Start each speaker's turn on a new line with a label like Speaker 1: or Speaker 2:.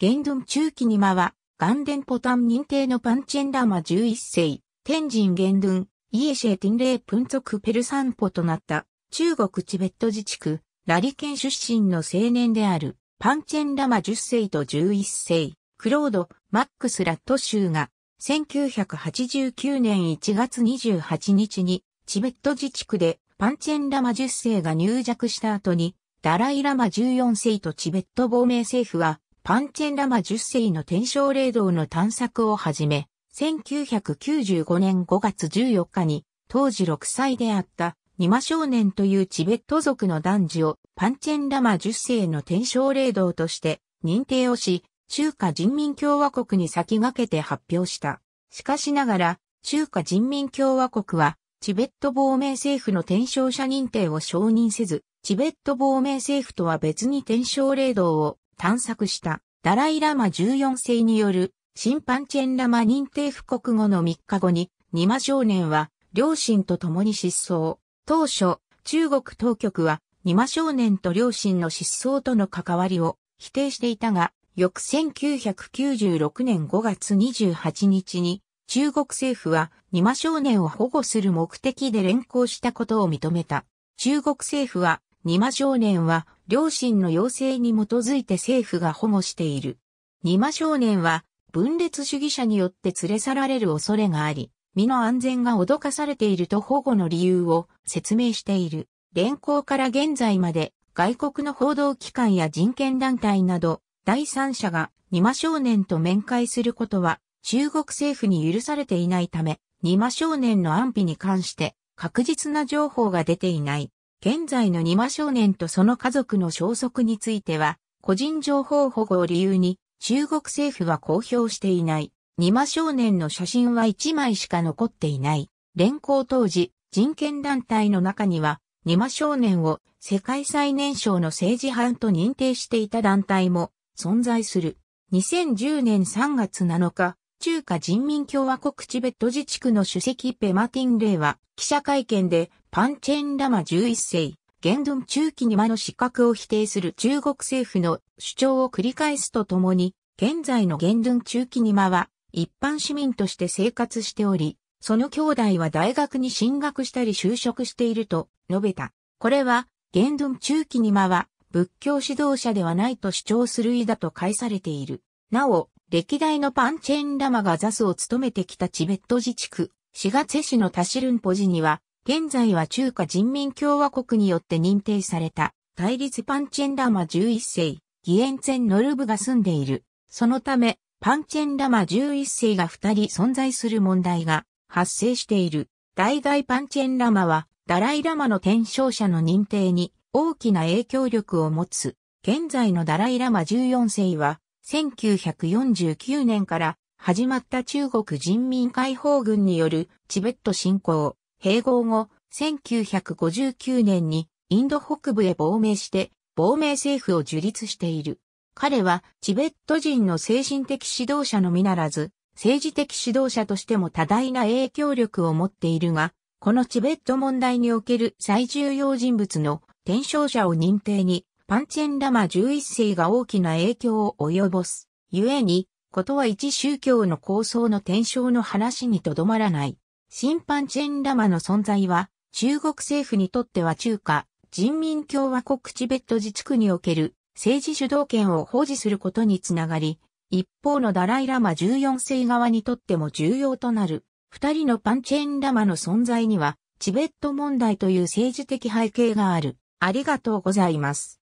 Speaker 1: 元文中期に間は、元伝ポタン認定のパンチェンラマ11世、天神元文、イエシェティンレイプン族ペルサンポとなった中国チベット自治区、ラリ県出身の青年であるパンチェンラマ10世と11世、クロード・マックス・ラット州が1989年1月28日にチベット自治区でパンチェンラマ10世が入弱した後にダライラマ14世とチベット亡命政府はパンチェンラマ10世の天正霊道の探索を始め、1995年5月14日に、当時6歳であったニマ少年というチベット族の男児をパンチェンラマ10世の天正霊道として認定をし、中華人民共和国に先駆けて発表した。しかしながら、中華人民共和国は、チベット亡命政府の転生者認定を承認せず、チベット亡命政府とは別に転生霊道を探索した、ダライラマ14世による、審判チェンラマ認定布告後の3日後に、ニマ少年は、両親と共に失踪。当初、中国当局は、ニマ少年と両親の失踪との関わりを否定していたが、翌1996年5月28日に、中国政府は、ニマ少年を保護する目的で連行したことを認めた。中国政府は、ニマ少年は両親の要請に基づいて政府が保護している。二魔少年は分裂主義者によって連れ去られる恐れがあり、身の安全が脅かされていると保護の理由を説明している。連行から現在まで外国の報道機関や人権団体など第三者が二魔少年と面会することは中国政府に許されていないため、二魔少年の安否に関して確実な情報が出ていない。現在の二馬少年とその家族の消息については、個人情報保護を理由に、中国政府は公表していない。二馬少年の写真は一枚しか残っていない。連行当時、人権団体の中には、二馬少年を世界最年少の政治犯と認定していた団体も存在する。2010年3月7日、中華人民共和国チベット自治区の主席ペマティン・レイは記者会見でパンチェンラマ11世、元文中期に魔の資格を否定する中国政府の主張を繰り返すとともに、現在の元文中期に魔は一般市民として生活しており、その兄弟は大学に進学したり就職していると述べた。これは、元文中期に魔は仏教指導者ではないと主張する意だと返されている。なお、歴代のパンチェンラマが座スを務めてきたチベット自治区、シガツェ市のタシルンポジには、現在は中華人民共和国によって認定された、対立パンチェンラマ11世、ギエンツェンノルブが住んでいる。そのため、パンチェンラマ11世が2人存在する問題が発生している。代々パンチェンラマは、ダライラマの転生者の認定に大きな影響力を持つ。現在のダライラマ14世は、1949年から始まった中国人民解放軍によるチベット侵攻、併合後、1959年にインド北部へ亡命して、亡命政府を樹立している。彼はチベット人の精神的指導者のみならず、政治的指導者としても多大な影響力を持っているが、このチベット問題における最重要人物の転生者を認定に、パンチェンラマ11世が大きな影響を及ぼす。故に、ことは一宗教の構想の転生の話にとどまらない。審判チェンラマの存在は、中国政府にとっては中華、人民共和国チベット自治区における政治主導権を保持することにつながり、一方のダライラマ14世側にとっても重要となる。二人のパンチェンラマの存在には、チベット問題という政治的背景がある。ありがとうございます。